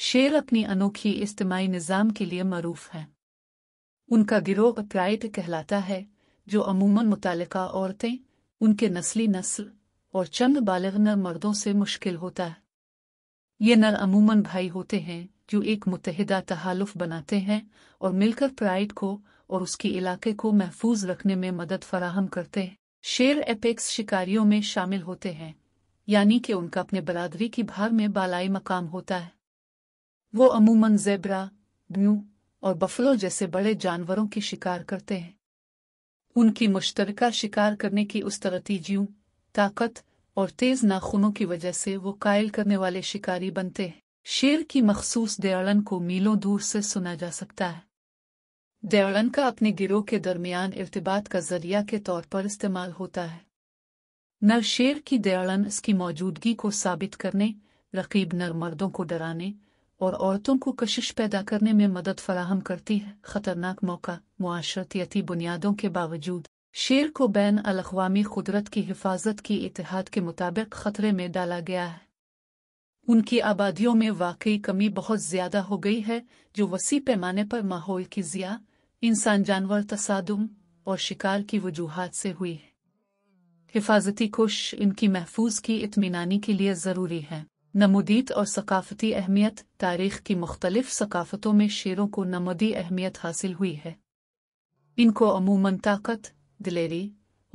शेर अपनी अनोखी इज्तमाही निज़ाम के लिए मरूफ हैं उनका गिरोह प्राइट कहलाता है जो अमूमन मुतल औरतें उनके नस्ली नस्ल और चंद बालग नर मर्दों से मुश्किल होता है ये नर अमूमन भाई होते हैं जो एक मुतहदा तहालुफ बनाते हैं और मिलकर प्राइड को और उसके इलाके को महफूज रखने में मदद फराहम करते हैं शेर एपेक्स शिकारियों में शामिल होते हैं यानी कि उनका अपने बरादरी की भार में बालाई मकाम होता है वो अमूमन जेबरा ब्यू और बफलो जैसे बड़े जानवरों की शिकार करते हैं उनकी मुश्तरका शिकार करने की उस तरतीजियों ताकत और तेज नाखूनों की वजह से वो कायल करने वाले शिकारी बनते हैं शेर की मखसूस दयालन को मीलों दूर से सुना जा सकता है दयालन का अपने गिरोह के दरमियान इर्तबात का जरिया के तौर पर इस्तेमाल होता है नर शेर की दयालन इसकी मौजूदगी को साबित करने रकीब नर मर्दों को डराने और औरतों को कशिश पैदा करने में मदद फराहम करती है खतरनाक मौका माशरतियती बुनियादों के बावजूद शेर को बैन अलअवामी कुदरत की हिफाजत की इतिहाद के मुताबिक खतरे में डाला गया है उनकी आबादियों में वाकई कमी बहुत ज्यादा हो गई है जो वसी पैमाने पर माहौल की जिया इंसान जानवर तसादुम और शिकार की वजूहत से हुई है हिफाजती कोश इनकी महफूज की इतमीनानी के लिए ज़रूरी है नमूदीत और सकाफती अहमियत तारीख की मुख्तलिफ सकाफतों में शेरों को नमदी अहमियत हासिल हुई है इनको अमूमन ताकत दिलेरी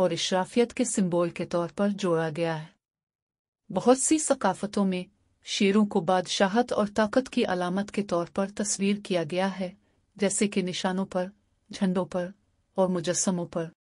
और इशराफियत के सिम्बोल के तौर पर जोड़ा गया है बहुत सी सकाफतों में शेरों को बादशाहत और ताकत की अलामत के तौर पर तस्वीर किया गया है जैसे कि निशानों पर झंडों पर और मुजस्मों पर